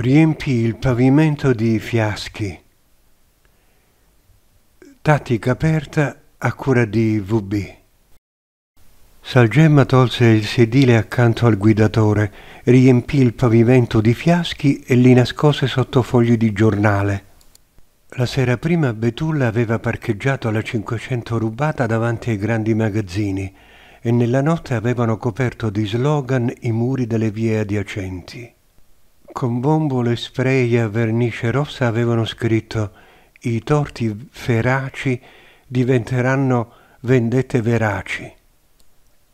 riempì il pavimento di fiaschi. Tattica aperta a cura di VB. Salgemma tolse il sedile accanto al guidatore, riempì il pavimento di fiaschi e li nascose sotto fogli di giornale. La sera prima Betulla aveva parcheggiato la 500 rubata davanti ai grandi magazzini e nella notte avevano coperto di slogan i muri delle vie adiacenti. Con bombole, spray a vernice rossa avevano scritto «I torti feraci diventeranno vendette veraci».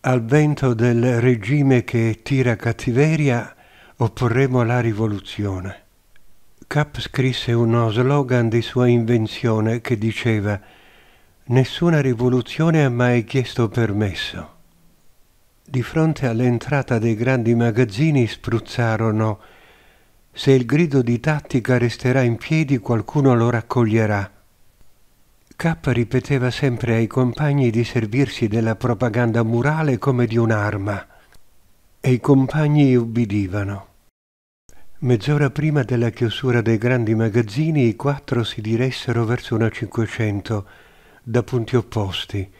Al vento del regime che tira cattiveria opporremo la rivoluzione. Cap scrisse uno slogan di sua invenzione che diceva Nessuna rivoluzione ha mai chiesto permesso. Di fronte all'entrata dei grandi magazzini spruzzarono se il grido di tattica resterà in piedi qualcuno lo raccoglierà. K ripeteva sempre ai compagni di servirsi della propaganda murale come di un'arma e i compagni ubbidivano. Mezz'ora prima della chiusura dei grandi magazzini i quattro si diressero verso una 500 da punti opposti.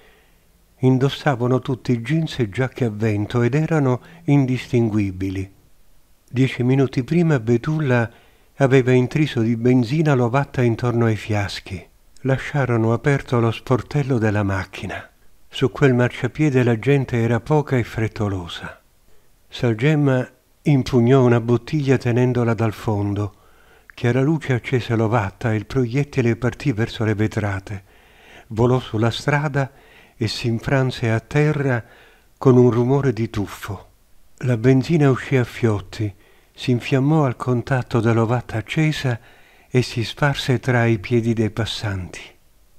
Indossavano tutti jeans e giacche a vento ed erano indistinguibili. Dieci minuti prima Betulla aveva intriso di benzina l'ovatta intorno ai fiaschi. Lasciarono aperto lo sportello della macchina. Su quel marciapiede la gente era poca e frettolosa. Salgemma impugnò una bottiglia tenendola dal fondo. Chiaraluce accese l'ovatta e il proiettile partì verso le vetrate. Volò sulla strada e si infranse a terra con un rumore di tuffo. La benzina uscì a fiotti si infiammò al contatto dell'ovata accesa e si sparse tra i piedi dei passanti.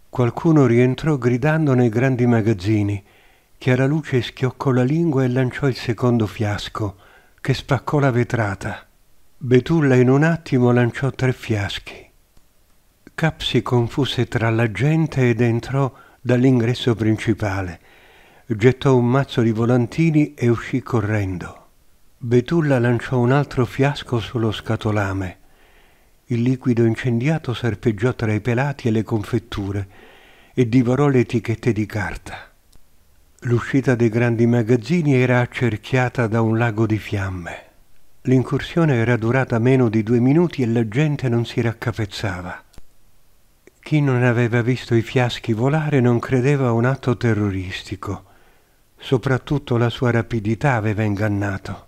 Qualcuno rientrò gridando nei grandi magazzini. Luce schioccò la lingua e lanciò il secondo fiasco, che spaccò la vetrata. Betulla in un attimo lanciò tre fiaschi. Cap si confuse tra la gente ed entrò dall'ingresso principale. Gettò un mazzo di volantini e uscì correndo. Betulla lanciò un altro fiasco sullo scatolame. Il liquido incendiato serpeggiò tra i pelati e le confetture e divorò le etichette di carta. L'uscita dei grandi magazzini era accerchiata da un lago di fiamme. L'incursione era durata meno di due minuti e la gente non si raccapezzava. Chi non aveva visto i fiaschi volare non credeva a un atto terroristico. Soprattutto la sua rapidità aveva ingannato.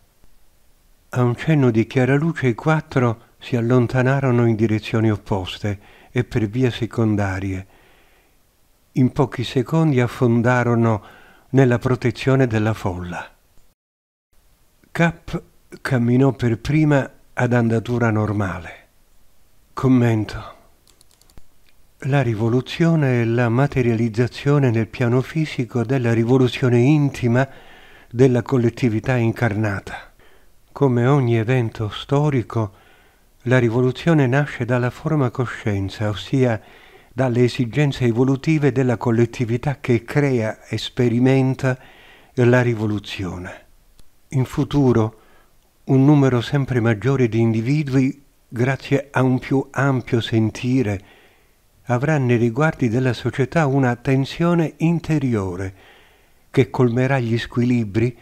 A un cenno di chiara luce i quattro si allontanarono in direzioni opposte e per vie secondarie. In pochi secondi affondarono nella protezione della folla. Cap camminò per prima ad andatura normale. Commento. La rivoluzione è la materializzazione nel piano fisico della rivoluzione intima della collettività incarnata come ogni evento storico, la rivoluzione nasce dalla forma coscienza, ossia dalle esigenze evolutive della collettività che crea e sperimenta la rivoluzione. In futuro un numero sempre maggiore di individui, grazie a un più ampio sentire, avrà nei riguardi della società una tensione interiore che colmerà gli squilibri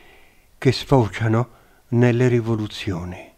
che sfociano nelle rivoluzioni.